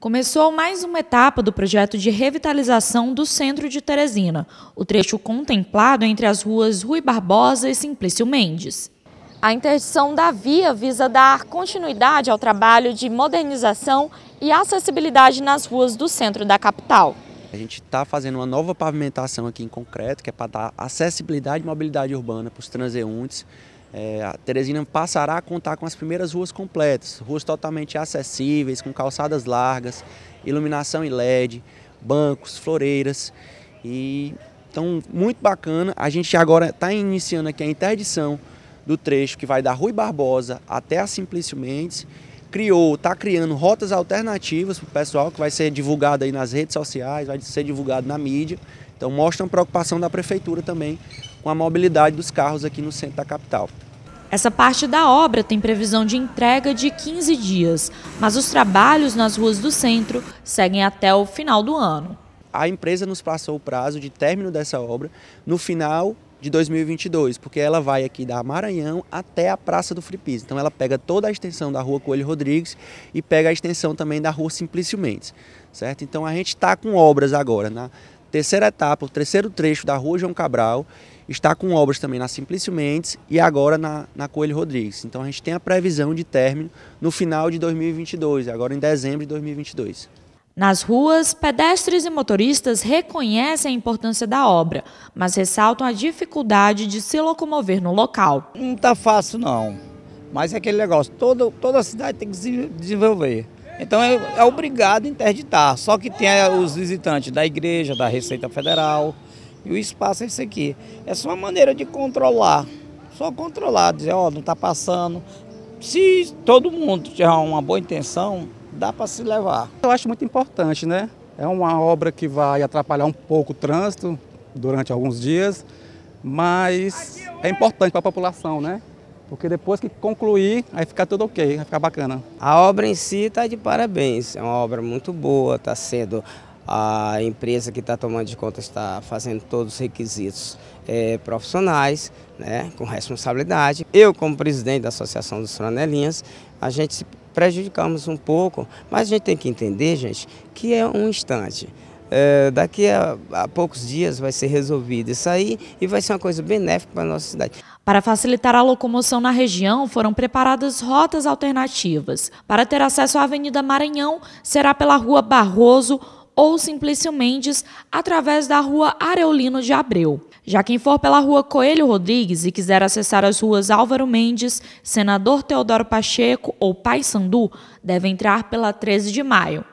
Começou mais uma etapa do projeto de revitalização do centro de Teresina, o trecho contemplado entre as ruas Rui Barbosa e Simplício Mendes. A interdição da via visa dar continuidade ao trabalho de modernização e acessibilidade nas ruas do centro da capital. A gente está fazendo uma nova pavimentação aqui em concreto, que é para dar acessibilidade e mobilidade urbana para os transeuntes. É, a Teresina passará a contar com as primeiras ruas completas, ruas totalmente acessíveis, com calçadas largas, iluminação e LED, bancos, floreiras. E, então, muito bacana. A gente agora está iniciando aqui a interdição do trecho que vai da Rui Barbosa até a Simplício Mendes criou, está criando rotas alternativas para o pessoal, que vai ser divulgado aí nas redes sociais, vai ser divulgado na mídia. Então mostra uma preocupação da prefeitura também com a mobilidade dos carros aqui no centro da capital. Essa parte da obra tem previsão de entrega de 15 dias, mas os trabalhos nas ruas do centro seguem até o final do ano. A empresa nos passou o prazo de término dessa obra no final de 2022, porque ela vai aqui da Maranhão até a Praça do Fripis. Então ela pega toda a extensão da Rua Coelho Rodrigues e pega a extensão também da Rua Simplício Mendes, certo? Então a gente está com obras agora na terceira etapa, o terceiro trecho da Rua João Cabral, está com obras também na Simplício Mendes e agora na, na Coelho Rodrigues. Então a gente tem a previsão de término no final de 2022, agora em dezembro de 2022. Nas ruas, pedestres e motoristas reconhecem a importância da obra, mas ressaltam a dificuldade de se locomover no local. Não está fácil não, mas é aquele negócio, toda, toda a cidade tem que se desenvolver. Então é, é obrigado a interditar, só que tem eh, os visitantes da igreja, da Receita Federal, e o espaço é esse aqui. é só uma maneira de controlar, só controlar, dizer, ó, oh, não está passando, se todo mundo tiver uma boa intenção, dá para se levar. Eu acho muito importante, né? É uma obra que vai atrapalhar um pouco o trânsito durante alguns dias, mas é importante para a população, né? Porque depois que concluir, aí fica tudo ok, vai ficar bacana. A obra em si está de parabéns, é uma obra muito boa, está sendo a empresa que está tomando de conta está fazendo todos os requisitos é, profissionais, né, com responsabilidade. Eu, como presidente da Associação dos Franelinhas, a gente se prejudicamos um pouco, mas a gente tem que entender, gente, que é um instante. É, daqui a, a, poucos dias vai ser resolvido isso aí e vai ser uma coisa benéfica para a nossa cidade. Para facilitar a locomoção na região, foram preparadas rotas alternativas. Para ter acesso à Avenida Maranhão, será pela Rua Barroso ou Simplício Mendes através da rua Areolino de Abreu. Já quem for pela rua Coelho Rodrigues e quiser acessar as ruas Álvaro Mendes, Senador Teodoro Pacheco ou Pai Sandu, deve entrar pela 13 de maio.